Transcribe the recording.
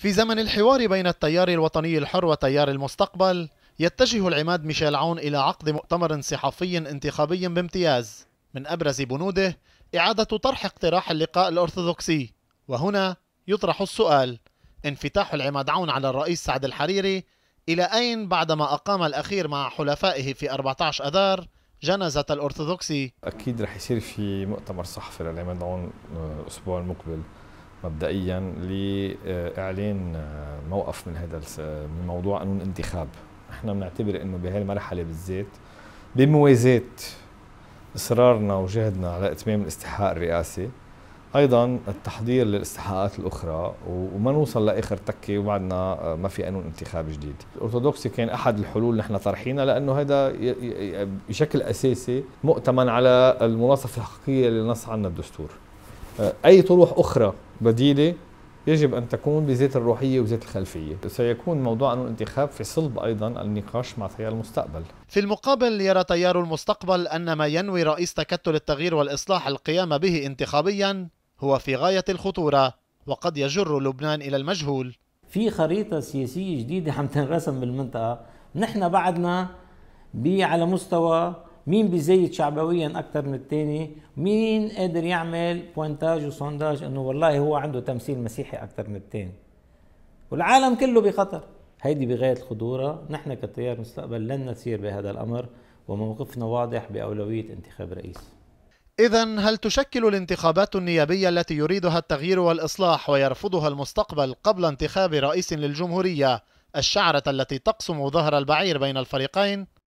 في زمن الحوار بين التيار الوطني الحر وتيار المستقبل يتجه العماد ميشيل عون إلى عقد مؤتمر صحفي انتخابي بامتياز من أبرز بنوده إعادة طرح اقتراح اللقاء الأرثوذكسي وهنا يطرح السؤال انفتاح العماد عون على الرئيس سعد الحريري إلى أين بعدما أقام الأخير مع حلفائه في 14 أذار جنازة الأرثوذكسي أكيد رح يصير في مؤتمر صحفي للعماد عون آه، الأسبوع المقبل مبدئيا لاعلان آه، موقف من هذا من موضوع قانون الانتخاب احنا بنعتبر انه بهالمرحله المرحله بالذات بموازاه اصرارنا وجهدنا على اتمام الاستحقاق الرئاسي ايضا التحضير للاستحقاقات الاخرى وما نوصل لاخر تكه وبعدنا آه، ما في قانون انتخاب جديد، الارثوذكسي كان احد الحلول اللي نحن طرحينها لانه هذا بشكل اساسي مؤتمن على المناصفه الحقيقيه اللي نص عنها الدستور. أي طروح أخرى بديلة يجب أن تكون بذات الروحية وذات الخلفية سيكون موضوع الانتخاب في صلب أيضا النقاش مع تيار المستقبل في المقابل يرى تيار المستقبل أن ما ينوي رئيس تكتل التغيير والإصلاح القيام به انتخابيا هو في غاية الخطورة وقد يجر لبنان إلى المجهول في خريطة سياسية جديدة عم تنرسم بالمنطقة نحن بعدنا على مستوى مين بيزيد شعبويا اكثر من الثاني مين قادر يعمل بوينتاج وسونداج انه والله هو عنده تمثيل مسيحي اكثر من الثاني والعالم كله بخطر هيدي بغايه الخطوره نحن كتيار مستقبل لن نسير بهذا الامر وموقفنا واضح باولويه انتخاب رئيس إذا هل تشكل الانتخابات النيابية التي يريدها التغيير والإصلاح ويرفضها المستقبل قبل انتخاب رئيس للجمهورية الشعرة التي تقسم ظهر البعير بين الفريقين؟